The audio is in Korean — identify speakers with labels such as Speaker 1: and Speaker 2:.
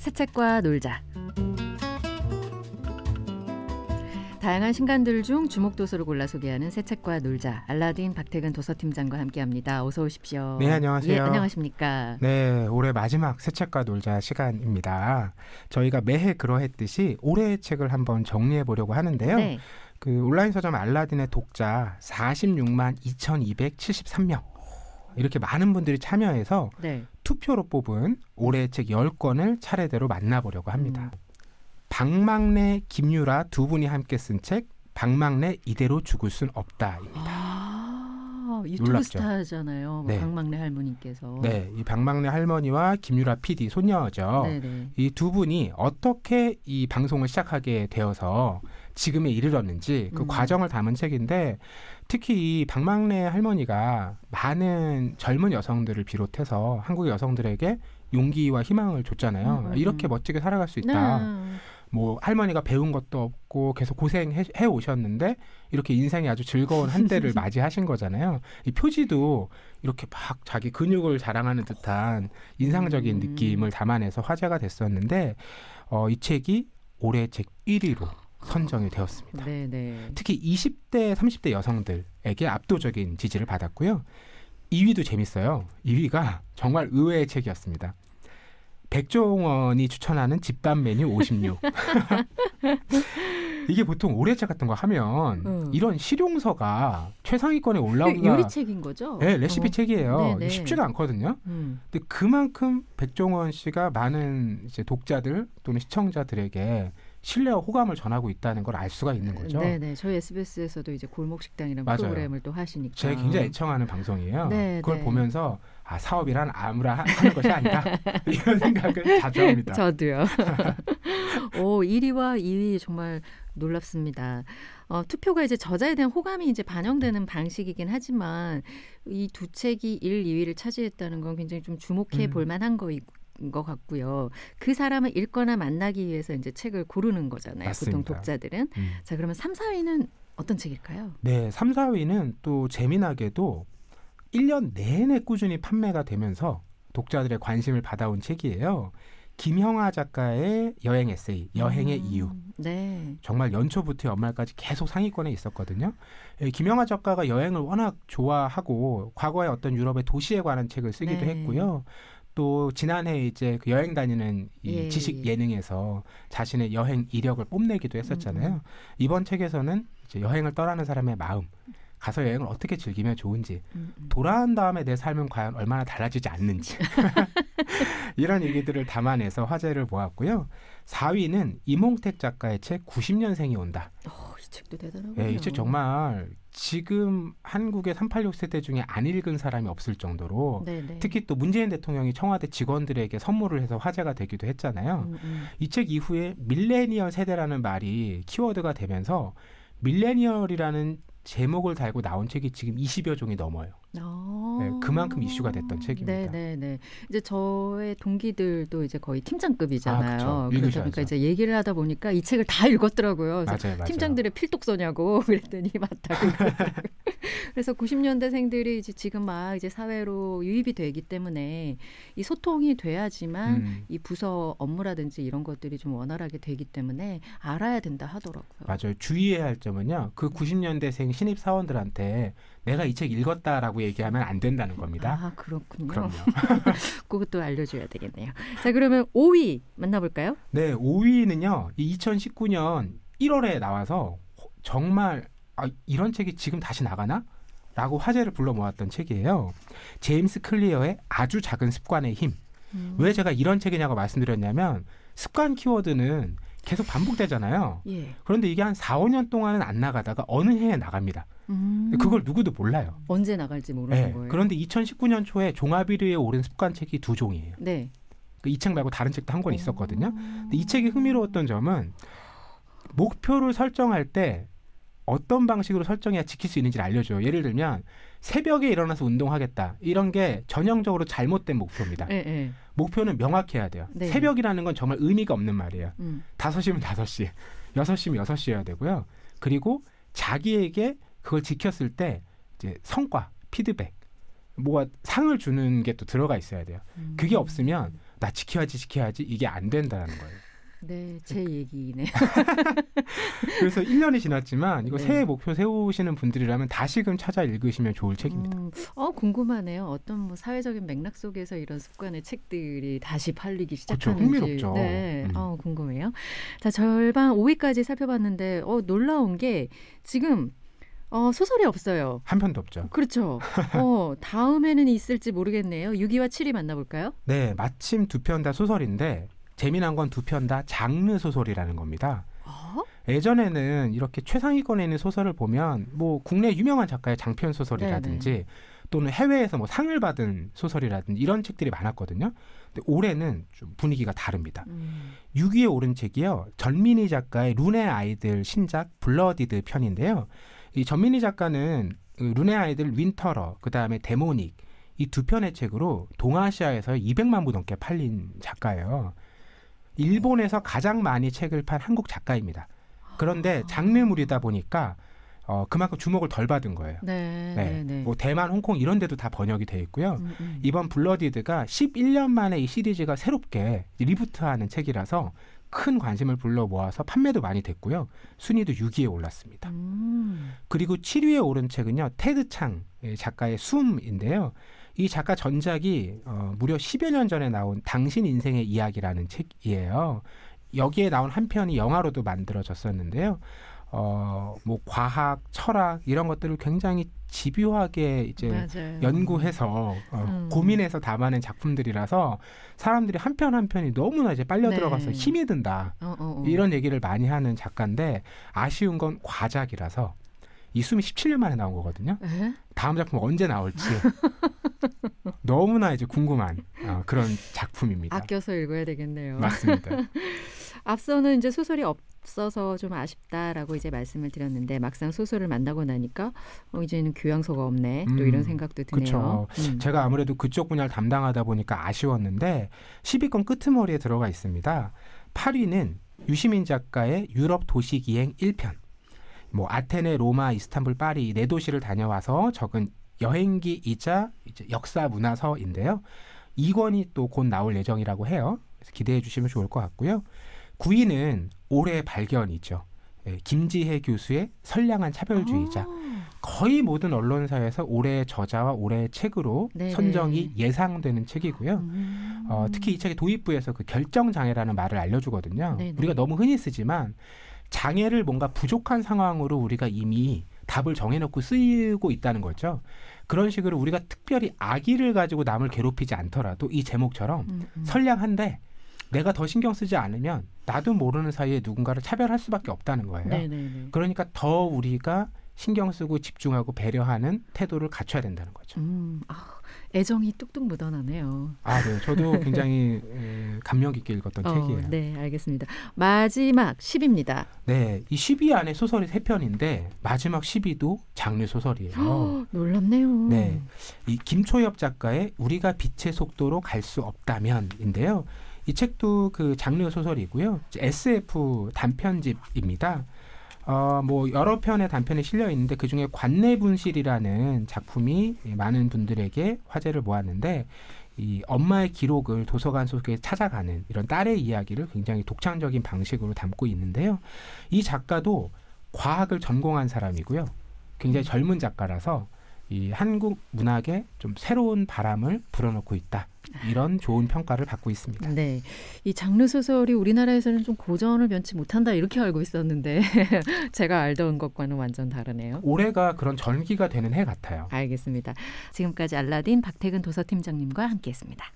Speaker 1: 새책과 놀자. 다양한 신간들 중 주목 도서를 골라 소개하는 새 책과 놀자 알라딘 박태근 도서팀장과 함께합니다. 어서 오십시오. 네 안녕하세요. 예, 안녕하십니까.
Speaker 2: 네 올해 마지막 새 책과 놀자 시간입니다. 저희가 매해 그러했듯이 올해의 책을 한번 정리해 보려고 하는데요. 네. 그 온라인 서점 알라딘의 독자 46만 2,273명 이렇게 많은 분들이 참여해서 네. 투표로 뽑은 올해 의책 10권을 차례대로 만나보려고 합니다. 음. 박막래, 김유라 두 분이 함께 쓴 책 박막래 이대로 죽을 순 없다입니다.
Speaker 1: 아, 유튜브 놀랍죠. 스타잖아요. 뭐 네. 박막래 할머니께서. 네,
Speaker 2: 이 박막래 할머니와 김유라 PD 소녀죠. 네, 네. 이두 분이 어떻게 이 방송을 시작하게 되어서 지금에 이르렀는지 그 음. 과정을 담은 책인데 특히 이 박막래 할머니가 많은 젊은 여성들을 비롯해서 한국 여성들에게 용기와 희망을 줬잖아요. 음. 음, 음. 이렇게 멋지게 살아갈 수 있다. 네. 뭐 할머니가 배운 것도 없고 계속 고생해 오셨는데 이렇게 인생이 아주 즐거운 한때를 맞이하신 거잖아요. 이 표지도 이렇게 막 자기 근육을 자랑하는 듯한 인상적인 음. 느낌을 담아내서 화제가 됐었는데 어, 이 책이 올해 책 1위로 선정이 되었습니다. 네네. 네. 특히 20대, 30대 여성들에게 압도적인 지지를 받았고요. 2위도 재밌어요. 2위가 정말 의외의 책이었습니다. 백종원이 추천하는 집단 메뉴 56. 이게 보통 올해차 같은 거 하면 음. 이런 실용서가 최상위권에 올라오기가 요리책인
Speaker 1: 거죠? 네, 예, 레시피 어. 책이에요. 네네. 쉽지가
Speaker 2: 않거든요. 음. 근데 그만큼 백종원 씨가 많은 이제 독자들 또는 시청자들에게 신뢰와 호감을 전하고 있다는 걸 알 수가 있는 거죠. 네,
Speaker 1: 네. 저희 SBS에서도 이제 골목식당이라는 프로그램을
Speaker 2: 또 하시니까 제가 굉장히 애청하는 방송이에요. 네, 그걸 보면서 아, 사업이란 아무나 하는 것이 아니다 이런 생각을 자주 합니다. 저도요.
Speaker 1: 오 1위와 2위 정말 놀랍습니다. 어, 투표가 이제 저자에 대한 호감이 이제 반영되는 방식이긴 하지만 이 두 책이 1, 2위를 차지했다는 건 굉장히 좀 주목해 음. 볼 만한 거이것 같고요. 그 사람을 읽거나 만나기 위해서 이제 책을 고르는 거잖아요. 맞습니다. 보통 독자들은. 음. 자, 그러면 3, 4위는 어떤 책일까요?
Speaker 2: 네, 3, 4위는 또 재미나게도 1년 내내 꾸준히 판매가 되면서 독자들의 관심을 받아온 책이에요. 김형아 작가의 여행 에세이 여행의 음, 이유. 네. 정말 연초부터 연말까지 계속 상위권에 있었거든요. 예, 김형아 작가가 여행을 워낙 좋아하고 과거에 어떤 유럽의 도시에 관한 책을 쓰기도 네. 했고요. 또 지난해 이제 그 여행 다니는 예. 지식 예능에서 자신의 여행 이력을 뽐내기도 했었잖아요. 음. 이번 책에서는 이제 여행을 떠나는 사람의 마음, 가서 여행을 어떻게 즐기면 좋은지 음, 음. 돌아온 다음에 내 삶은 과연 얼마나 달라지지 않는지 이런 얘기들을 담아내서 화제를 모았고요. 4위는 이몽택 작가의 책 90년생이 온다.
Speaker 1: 어, 이 책도 대단하고요. 예, 이책 정말
Speaker 2: 지금 한국의 386 세대 중에 안 읽은 사람이 없을 정도로 네네. 네. 특히 또 문재인 대통령이 청와대 직원들에게 선물을 해서 화제가 되기도 했잖아요. 음, 음. 이책 이후에 밀레니얼 세대라는 말이 키워드가 되면서 밀레니얼이라는 제목을 달고 나온 책이 지금 20여 종이 넘어요. 네, 아~ 네, 그만큼 이슈가 됐던 책입니다. 네네네.
Speaker 1: 이제 저의 동기들도 이제 거의 팀장급이잖아요. 아, 그렇죠. 그러니까 이제 얘기를 하다 보니까 이 책을 다 읽었더라고요. 맞아요, 맞아요. 팀장들의 필독서냐고 그랬더니 맞다고. 그래서 90년대생들이 이제 지금 막 이제 사회로 유입이 되기 때문에 이 소통이 돼야지만 음. 이 부서 업무라든지 이런 것들이 좀 원활하게 되기 때문에 알아야 된다 하더라고요.
Speaker 2: 맞아요. 주의해야 할 점은요. 그 90년대생 신입 사원들한테 내가 이 책 읽었다라고 얘기하면 안 된다는 겁니다. 아,
Speaker 1: 그렇군요. 그럼요.
Speaker 2: 그것도 알려줘야 되겠네요.
Speaker 1: 자, 그러면 5위 만나볼까요?
Speaker 2: 네, 5위는요. 2019년 1월에 나와서 정말 아, 이런 책이 지금 다시 나가나? 라고 화제를 불러 모았던 책이에요. 제임스 클리어의 아주 작은 습관의 힘. 음. 왜 제가 이런 책이냐고 말씀드렸냐면 습관 키워드는 계속 반복되잖아요. 예. 그런데 이게 한 4, 5년 동안은 안 나가다가 어느 해에 나갑니다. 음. 음. 그걸 누구도 몰라요.
Speaker 1: 언제 나갈지 모르는 네. 거예요.
Speaker 2: 그런데 2019년 초에 종합1위에 오른 습관책이 두 종이에요. 네. 그이책 말고 다른 책도 한권 어. 있었거든요. 근데 이 책이 흥미로웠던 점은 목표를 설정할 때 어떤 방식으로 설정해야 지킬 수 있는지를 알려줘요. 예를 들면 새벽에 일어나서 운동하겠다 이런 게 전형적으로 잘못된 목표입니다. 네, 네. 목표는 명확해야 돼요. 네. 새벽이라는 건 정말 의미가 없는 말이에요. 음. 다섯 음. 시면 다섯 시, 여섯 시면 여섯 시여야 되고요. 그리고 자기에게 그걸 지켰을 때 이제 성과 피드백 뭐가 상을 주는 게 또 들어가 있어야 돼요. 음. 그게 없으면 나 지켜야지 지켜야지 이게 안 된다는 거예요.
Speaker 1: 네, 제 그 얘기네요.
Speaker 2: 그래서 1년이 지났지만 이거 네. 새해 목표 세우시는 분들이라면 다시금 찾아 읽으시면 좋을 책입니다. 음,
Speaker 1: 어, 궁금하네요. 어떤 뭐 사회적인 맥락 속에서 이런 습관의 책들이 다시 팔리기 어, 시작하는지. 그렇죠, 흥미롭죠. 네, 음. 어, 궁금해요. 자, 절반 5위까지 살펴봤는데 어, 놀라운 게 지금 어, 소설이 없어요.
Speaker 2: 한 편도 없죠. 그렇죠.
Speaker 1: 어, 다음에는 있을지 모르겠네요. 6위와 7위 만나볼까요?
Speaker 2: 네, 마침 두 편 다 소설인데 재미난 건 두 편 다 장르 소설이라는 겁니다. 어? 예전에는 이렇게 최상위권에 있는 소설을 보면 뭐 국내 유명한 작가의 장편 소설이라든지 네네. 네. 또는 해외에서 뭐 상을 받은 소설이라든지 이런 책들이 많았거든요. 근데 올해는 좀 분위기가 다릅니다. 음. 6위에 오른 책이요. 전민희 작가의 룬의 아이들 신작 블러디드 편인데요. 이 전민희 작가는 그 룬의 아이들 윈터러 그다음에 데모닉 이 두 편의 책으로 동아시아에서 200만 부 넘게 팔린 작가예요. 일본에서 가장 많이 책을 판 한국 작가입니다. 그런데 아. 장르물이다 보니까 어, 그만큼 주목을 덜 받은 거예요. 네, 네, 네. 네, 뭐 대만, 홍콩 이런 데도 다 번역이 돼 있고요. 음, 음. 이번 블러디드가 11년 만에 이 시리즈가 새롭게 리부트하는 책이라서 큰 관심을 불러 모아서 판매도 많이 됐고요. 순위도 6위에 올랐습니다. 음. 그리고 7위에 오른 책은요. 테드 창 예, 작가의 숨인데요. 이 작가 전작이 어, 무려 10여 년 전에 나온 당신 인생의 이야기라는 책이에요. 여기에 나온 한 편이 영화로도 만들어졌었는데요. 어, 뭐 과학, 철학 이런 것들을 굉장히 집요하게 이제 맞아요. 연구해서 어, 음. 고민해서 담아낸 작품들이라서 사람들이 한 편 한 편이 너무나 이제 빨려 네. 들어가서 힘이 든다
Speaker 1: 어, 어, 어, 이런
Speaker 2: 얘기를 많이 하는 작가인데 아쉬운 건 과작이라서 이 숨이 17년 만에 나온 거거든요. 에? 다음 작품 언제 나올지 너무나 이제 궁금한 어, 그런 작품입니다. 아껴서 읽어야
Speaker 1: 되겠네요. 맞습니다. 앞서는 이제 소설이 없어서 좀 아쉽다라고 이제 말씀을 드렸는데 막상 소설을 만나고 나니까 어, 이제는 교양서가 없네 음, 또 이런 음, 생각도 드네요. 음.
Speaker 2: 제가 아무래도 그쪽 분야를 담당하다 보니까 아쉬웠는데 10위권 끄트머리에 들어가 있습니다. 8위는 유시민 작가의 유럽 도시기행 1편. 뭐 아테네, 로마, 이스탄불, 파리 네 도시를 다녀와서 적은 여행기이자 이제 역사 문화서인데요. 2권이 또 곧 나올 예정이라고 해요. 기대해 주시면 좋을 것 같고요. 9위는 올해 발견이죠. 예, 김지혜 교수의 선량한 차별주의자. 아. 거의 모든 언론사에서 올해의 저자와 올해의 책으로 네네. 네. 선정이 예상되는 책이고요. 음. 어, 특히 이 책의 도입부에서 그 결정장애라는 말을 알려주거든요. 네네. 네. 우리가 너무 흔히 쓰지만 장애를 뭔가 부족한 상황으로 우리가 이미 답을 정해놓고 쓰이고 있다는 거죠. 그런 식으로 우리가 특별히 악의를 가지고 남을 괴롭히지 않더라도 이 제목처럼 음, 음. 선량한데 내가 더 신경 쓰지 않으면 나도 모르는 사이에 누군가를 차별할 수밖에 없다는 거예요. 네네네. 네, 네. 그러니까 더 우리가 신경 쓰고 집중하고 배려하는 태도를 갖춰야 된다는 거죠.
Speaker 1: 음, 아, 애정이 뚝뚝 묻어나네요.
Speaker 2: 아, 네. 저도 굉장히 에, 감명 깊게 읽었던 어, 책이에요.
Speaker 1: 네, 알겠습니다. 마지막 10입니다.
Speaker 2: 네, 이1 0 안에 소설이 세편인데 마지막 1 0도 장르 소설이에요. 허,
Speaker 1: 아, 놀랍네요. 네,
Speaker 2: 이 김초엽 작가의 우리가 빛의 속도로 갈 수 없다면인데요. 이 책도 그 장르 소설이고요. SF 단편집입니다. 어, 뭐 여러 편의 단편이 실려 있는데 그 중에 관내분실이라는 작품이 많은 분들에게 화제를 모았는데 이 엄마의 기록을 도서관 속에 찾아가는 이런 딸의 이야기를 굉장히 독창적인 방식으로 담고 있는데요. 이 작가도 과학을 전공한 사람이고요. 굉장히 젊은 작가라서 이 한국 문학에 좀 새로운 바람을 불어넣고 있다. 이런 좋은 평가를 받고 있습니다.
Speaker 1: 네. 이 장르 소설이 우리나라에서는 좀 고전을 면치 못한다 이렇게 알고 있었는데 제가 알던 것과는 완전 다르네요.
Speaker 2: 올해가 그런 전기가
Speaker 1: 되는 해 같아요. 알겠습니다. 지금까지 알라딘 박태근 도서팀장님과 함께했습니다.